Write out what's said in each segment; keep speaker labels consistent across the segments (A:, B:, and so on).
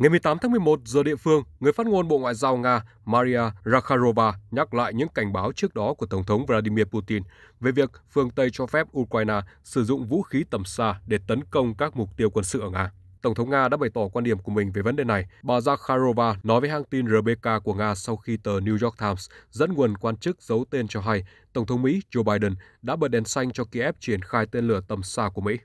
A: Ngày 18 tháng 11 giờ địa phương, người phát ngôn Bộ Ngoại giao Nga Maria Zakharova nhắc lại những cảnh báo trước đó của Tổng thống Vladimir Putin về việc phương Tây cho phép Ukraine sử dụng vũ khí tầm xa để tấn công các mục tiêu quân sự ở Nga. Tổng thống Nga đã bày tỏ quan điểm của mình về vấn đề này. Bà Zakharova nói với hãng tin RBK của Nga sau khi tờ New York Times dẫn nguồn quan chức giấu tên cho hay Tổng thống Mỹ Joe Biden đã bật đèn xanh cho Kiev triển khai tên lửa tầm xa của Mỹ.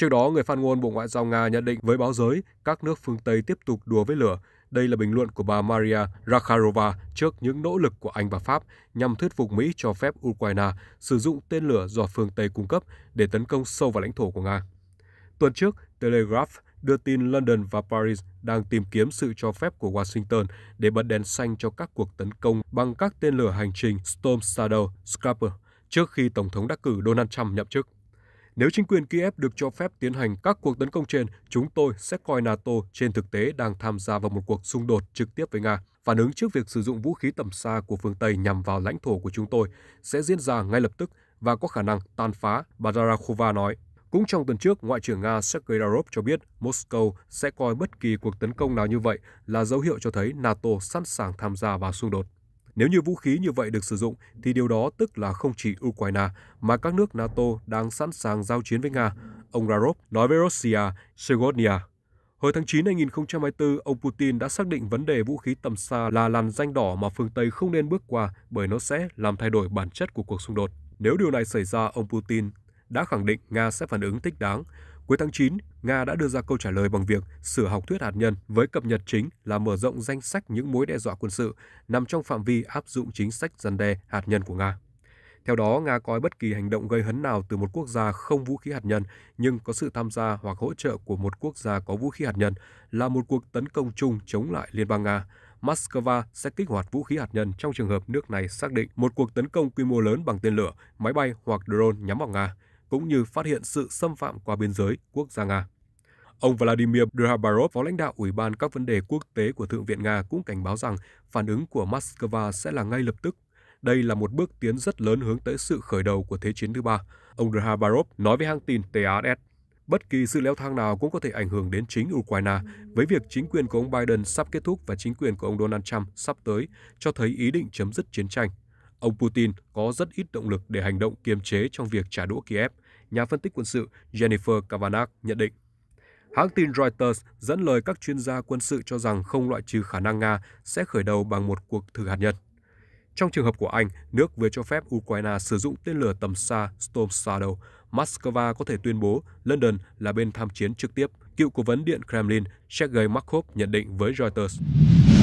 A: Trước đó, người phát ngôn Bộ Ngoại giao Nga nhận định với báo giới các nước phương Tây tiếp tục đùa với lửa. Đây là bình luận của bà Maria Zakharova trước những nỗ lực của Anh và Pháp nhằm thuyết phục Mỹ cho phép Ukraine sử dụng tên lửa do phương Tây cung cấp để tấn công sâu vào lãnh thổ của Nga. Tuần trước, Telegraph đưa tin London và Paris đang tìm kiếm sự cho phép của Washington để bật đèn xanh cho các cuộc tấn công bằng các tên lửa hành trình Storm Shadow Scrapper trước khi Tổng thống đắc cử Donald Trump nhậm chức. Nếu chính quyền Kiev được cho phép tiến hành các cuộc tấn công trên, chúng tôi sẽ coi NATO trên thực tế đang tham gia vào một cuộc xung đột trực tiếp với Nga. Phản ứng trước việc sử dụng vũ khí tầm xa của phương Tây nhằm vào lãnh thổ của chúng tôi sẽ diễn ra ngay lập tức và có khả năng tan phá, bà Darakhova nói. Cũng trong tuần trước, Ngoại trưởng Nga Sergei Lavrov cho biết Moscow sẽ coi bất kỳ cuộc tấn công nào như vậy là dấu hiệu cho thấy NATO sẵn sàng tham gia vào xung đột. Nếu như vũ khí như vậy được sử dụng thì điều đó tức là không chỉ Ukraine mà các nước NATO đang sẵn sàng giao chiến với Nga, ông Rarov nói với Russia, Segodnia. Hồi tháng 9 năm 2024, ông Putin đã xác định vấn đề vũ khí tầm xa là làn danh đỏ mà phương Tây không nên bước qua bởi nó sẽ làm thay đổi bản chất của cuộc xung đột. Nếu điều này xảy ra, ông Putin đã khẳng định Nga sẽ phản ứng thích đáng. Cuối tháng 9, Nga đã đưa ra câu trả lời bằng việc sửa học thuyết hạt nhân với cập nhật chính là mở rộng danh sách những mối đe dọa quân sự nằm trong phạm vi áp dụng chính sách răn đe hạt nhân của Nga. Theo đó, Nga coi bất kỳ hành động gây hấn nào từ một quốc gia không vũ khí hạt nhân nhưng có sự tham gia hoặc hỗ trợ của một quốc gia có vũ khí hạt nhân là một cuộc tấn công chung chống lại Liên bang Nga. Moscow sẽ kích hoạt vũ khí hạt nhân trong trường hợp nước này xác định một cuộc tấn công quy mô lớn bằng tên lửa, máy bay hoặc drone nhắm vào Nga cũng như phát hiện sự xâm phạm qua biên giới quốc gia Nga. Ông Vladimir Drabarov, phó lãnh đạo Ủy ban các vấn đề quốc tế của Thượng viện Nga cũng cảnh báo rằng phản ứng của Moscow sẽ là ngay lập tức. Đây là một bước tiến rất lớn hướng tới sự khởi đầu của Thế chiến thứ ba. Ông Drabarov nói với hãng tin TASS. Bất kỳ sự leo thang nào cũng có thể ảnh hưởng đến chính Ukraine, với việc chính quyền của ông Biden sắp kết thúc và chính quyền của ông Donald Trump sắp tới, cho thấy ý định chấm dứt chiến tranh. Ông Putin có rất ít động lực để hành động kiềm chế trong việc trả đũa Kiev, nhà phân tích quân sự Jennifer Kavanagh nhận định. Hãng tin Reuters dẫn lời các chuyên gia quân sự cho rằng không loại trừ khả năng Nga sẽ khởi đầu bằng một cuộc thử hạt nhân. Trong trường hợp của Anh, nước vừa cho phép Ukraine sử dụng tên lửa tầm xa Storm Shadow, Moscow có thể tuyên bố London là bên tham chiến trực tiếp, cựu cố vấn Điện Kremlin Sergei Markov nhận định với Reuters.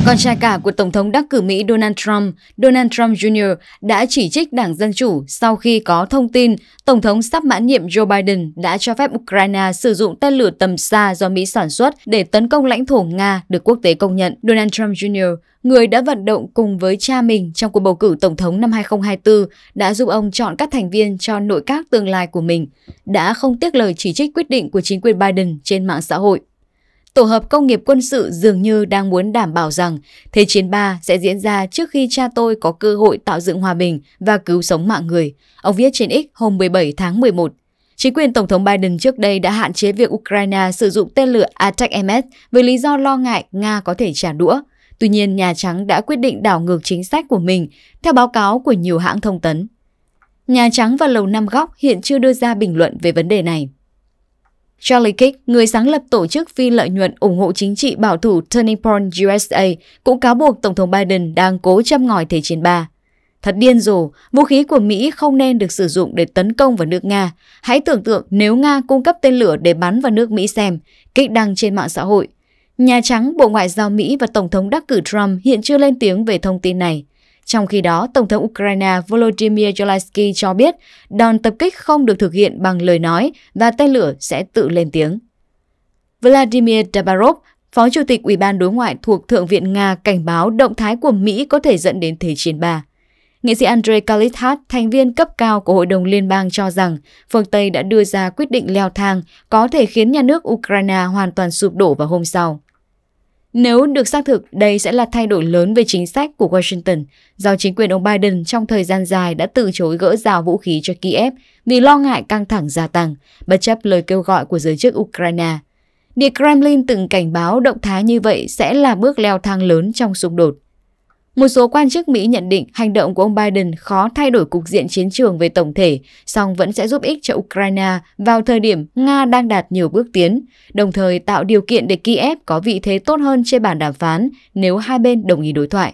B: Con trai cả của Tổng thống đắc cử Mỹ Donald Trump, Donald Trump Jr. đã chỉ trích Đảng Dân Chủ sau khi có thông tin Tổng thống sắp mãn nhiệm Joe Biden đã cho phép Ukraine sử dụng tên lửa tầm xa do Mỹ sản xuất để tấn công lãnh thổ Nga được quốc tế công nhận. Donald Trump Jr., người đã vận động cùng với cha mình trong cuộc bầu cử Tổng thống năm 2024, đã giúp ông chọn các thành viên cho nội các tương lai của mình, đã không tiếc lời chỉ trích quyết định của chính quyền Biden trên mạng xã hội. Tổ hợp công nghiệp quân sự dường như đang muốn đảm bảo rằng Thế chiến 3 sẽ diễn ra trước khi cha tôi có cơ hội tạo dựng hòa bình và cứu sống mạng người. Ông viết trên X hôm 17 tháng 11. Chính quyền Tổng thống Biden trước đây đã hạn chế việc Ukraine sử dụng tên lửa Attack-MS với lý do lo ngại Nga có thể trả đũa. Tuy nhiên, Nhà Trắng đã quyết định đảo ngược chính sách của mình, theo báo cáo của nhiều hãng thông tấn. Nhà Trắng và Lầu Năm Góc hiện chưa đưa ra bình luận về vấn đề này. Charlie Kick, người sáng lập tổ chức phi lợi nhuận ủng hộ chính trị bảo thủ Turning Point USA, cũng cáo buộc Tổng thống Biden đang cố châm ngòi Thế chiến ba. Thật điên rồ, vũ khí của Mỹ không nên được sử dụng để tấn công vào nước Nga. Hãy tưởng tượng nếu Nga cung cấp tên lửa để bắn vào nước Mỹ xem, kích đăng trên mạng xã hội. Nhà Trắng, Bộ Ngoại giao Mỹ và Tổng thống đắc cử Trump hiện chưa lên tiếng về thông tin này. Trong khi đó, Tổng thống Ukraine Volodymyr Zelensky cho biết đòn tập kích không được thực hiện bằng lời nói và tên lửa sẽ tự lên tiếng. Vladimir Tabarov, Phó Chủ tịch Ủy ban Đối ngoại thuộc Thượng viện Nga cảnh báo động thái của Mỹ có thể dẫn đến Thế chiến 3. Nghệ sĩ Andrei Kalithat, thành viên cấp cao của Hội đồng Liên bang cho rằng phương Tây đã đưa ra quyết định leo thang có thể khiến nhà nước Ukraine hoàn toàn sụp đổ vào hôm sau. Nếu được xác thực, đây sẽ là thay đổi lớn về chính sách của Washington, do chính quyền ông Biden trong thời gian dài đã từ chối gỡ rào vũ khí cho Kiev vì lo ngại căng thẳng gia tăng, bất chấp lời kêu gọi của giới chức Ukraine. Điện Kremlin từng cảnh báo động thái như vậy sẽ là bước leo thang lớn trong xung đột. Một số quan chức Mỹ nhận định hành động của ông Biden khó thay đổi cục diện chiến trường về tổng thể, song vẫn sẽ giúp ích cho Ukraine vào thời điểm Nga đang đạt nhiều bước tiến, đồng thời tạo điều kiện để Kiev có vị thế tốt hơn trên bàn đàm phán nếu hai bên đồng ý đối thoại.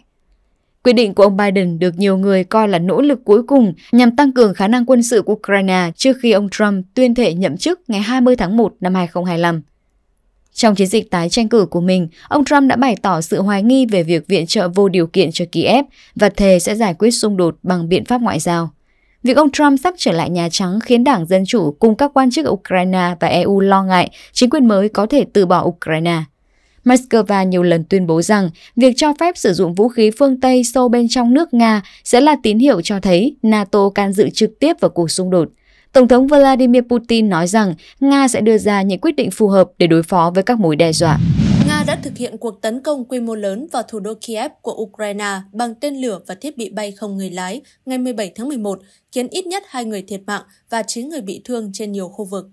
B: Quyết định của ông Biden được nhiều người coi là nỗ lực cuối cùng nhằm tăng cường khả năng quân sự của Ukraine trước khi ông Trump tuyên thệ nhậm chức ngày 20 tháng 1 năm 2025. Trong chiến dịch tái tranh cử của mình, ông Trump đã bày tỏ sự hoài nghi về việc viện trợ vô điều kiện cho Kiev và thề sẽ giải quyết xung đột bằng biện pháp ngoại giao. Việc ông Trump sắp trở lại Nhà Trắng khiến Đảng Dân Chủ cùng các quan chức Ukraine và EU lo ngại chính quyền mới có thể từ bỏ Ukraine. Moscow nhiều lần tuyên bố rằng việc cho phép sử dụng vũ khí phương Tây sâu bên trong nước Nga sẽ là tín hiệu cho thấy NATO can dự trực tiếp vào cuộc xung đột – Tổng thống Vladimir Putin nói rằng Nga sẽ đưa ra những quyết định phù hợp để đối phó với các mối đe dọa.
C: Nga đã thực hiện cuộc tấn công quy mô lớn vào thủ đô Kiev của Ukraine bằng tên lửa và thiết bị bay không người lái ngày 17 tháng 11, khiến ít nhất hai người thiệt mạng và 9 người bị thương trên nhiều khu vực.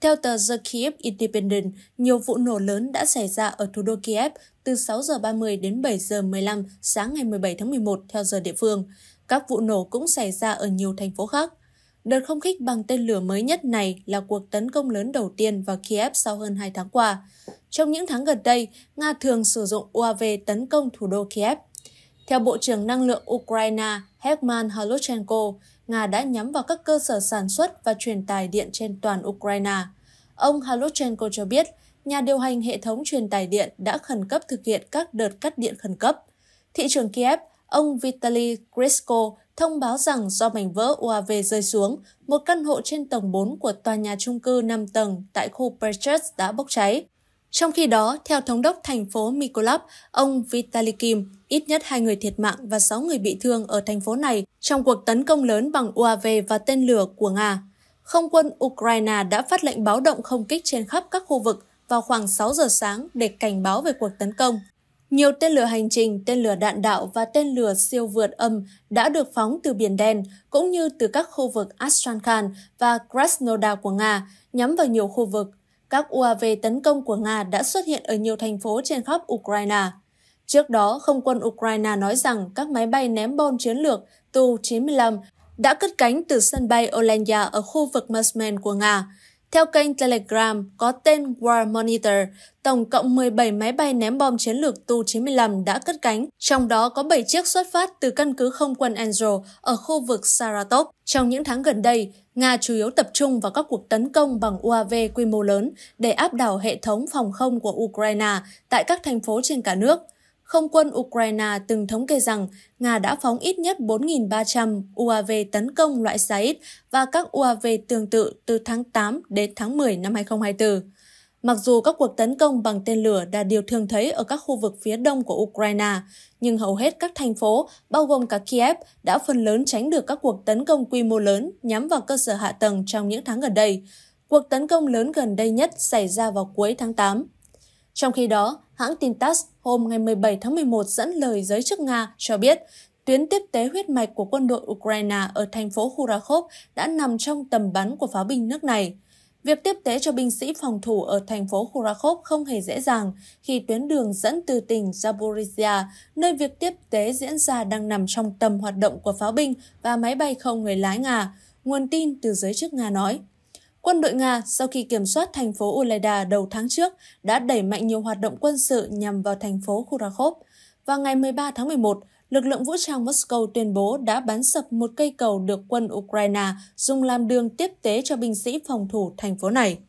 C: Theo tờ The Kiev Independent, nhiều vụ nổ lớn đã xảy ra ở thủ đô Kiev từ 6 giờ 30 đến 7 giờ 15 sáng ngày 17 tháng 11 theo giờ địa phương. Các vụ nổ cũng xảy ra ở nhiều thành phố khác. Đợt không kích bằng tên lửa mới nhất này là cuộc tấn công lớn đầu tiên vào Kiev sau hơn 2 tháng qua. Trong những tháng gần đây, Nga thường sử dụng UAV tấn công thủ đô Kiev. Theo Bộ trưởng Năng lượng Ukraine Hetman Halochenko, Nga đã nhắm vào các cơ sở sản xuất và truyền tải điện trên toàn Ukraine. Ông Halochenko cho biết, nhà điều hành hệ thống truyền tải điện đã khẩn cấp thực hiện các đợt cắt điện khẩn cấp. Thị trường Kiev Ông Vitaly Grisko thông báo rằng do mảnh vỡ UAV rơi xuống, một căn hộ trên tầng 4 của tòa nhà trung cư 5 tầng tại khu Perchers đã bốc cháy. Trong khi đó, theo thống đốc thành phố Mykolaiv, ông Vitaly Kim, ít nhất hai người thiệt mạng và 6 người bị thương ở thành phố này trong cuộc tấn công lớn bằng UAV và tên lửa của Nga. Không quân Ukraine đã phát lệnh báo động không kích trên khắp các khu vực vào khoảng 6 giờ sáng để cảnh báo về cuộc tấn công. Nhiều tên lửa hành trình, tên lửa đạn đạo và tên lửa siêu vượt âm đã được phóng từ Biển Đen, cũng như từ các khu vực Astrakhan và Krasnodar của Nga, nhắm vào nhiều khu vực. Các UAV tấn công của Nga đã xuất hiện ở nhiều thành phố trên khắp Ukraine. Trước đó, không quân Ukraine nói rằng các máy bay ném bom chiến lược Tu-95 đã cất cánh từ sân bay Olenya ở khu vực Musmen của Nga. Theo kênh Telegram có tên War Monitor, tổng cộng 17 máy bay ném bom chiến lược Tu-95 đã cất cánh, trong đó có 7 chiếc xuất phát từ căn cứ không quân Angel ở khu vực Saratov. Trong những tháng gần đây, Nga chủ yếu tập trung vào các cuộc tấn công bằng UAV quy mô lớn để áp đảo hệ thống phòng không của Ukraine tại các thành phố trên cả nước – không quân Ukraine từng thống kê rằng Nga đã phóng ít nhất 4.300 UAV tấn công loại Said và các UAV tương tự từ tháng 8 đến tháng 10 năm 2024. Mặc dù các cuộc tấn công bằng tên lửa là điều thường thấy ở các khu vực phía đông của Ukraine, nhưng hầu hết các thành phố, bao gồm cả Kiev, đã phần lớn tránh được các cuộc tấn công quy mô lớn nhắm vào cơ sở hạ tầng trong những tháng gần đây. Cuộc tấn công lớn gần đây nhất xảy ra vào cuối tháng 8. Trong khi đó, hãng tin TASS hôm ngày 17 tháng 11 dẫn lời giới chức Nga cho biết tuyến tiếp tế huyết mạch của quân đội Ukraine ở thành phố Khurakov đã nằm trong tầm bắn của pháo binh nước này. Việc tiếp tế cho binh sĩ phòng thủ ở thành phố Khurakov không hề dễ dàng khi tuyến đường dẫn từ tỉnh Zaporizhia, nơi việc tiếp tế diễn ra đang nằm trong tầm hoạt động của pháo binh và máy bay không người lái Nga, nguồn tin từ giới chức Nga nói. Quân đội Nga sau khi kiểm soát thành phố Uleda đầu tháng trước đã đẩy mạnh nhiều hoạt động quân sự nhằm vào thành phố Kurakhov. Vào ngày 13 tháng 11, lực lượng vũ trang Moscow tuyên bố đã bắn sập một cây cầu được quân Ukraine dùng làm đường tiếp tế cho binh sĩ phòng thủ thành phố này.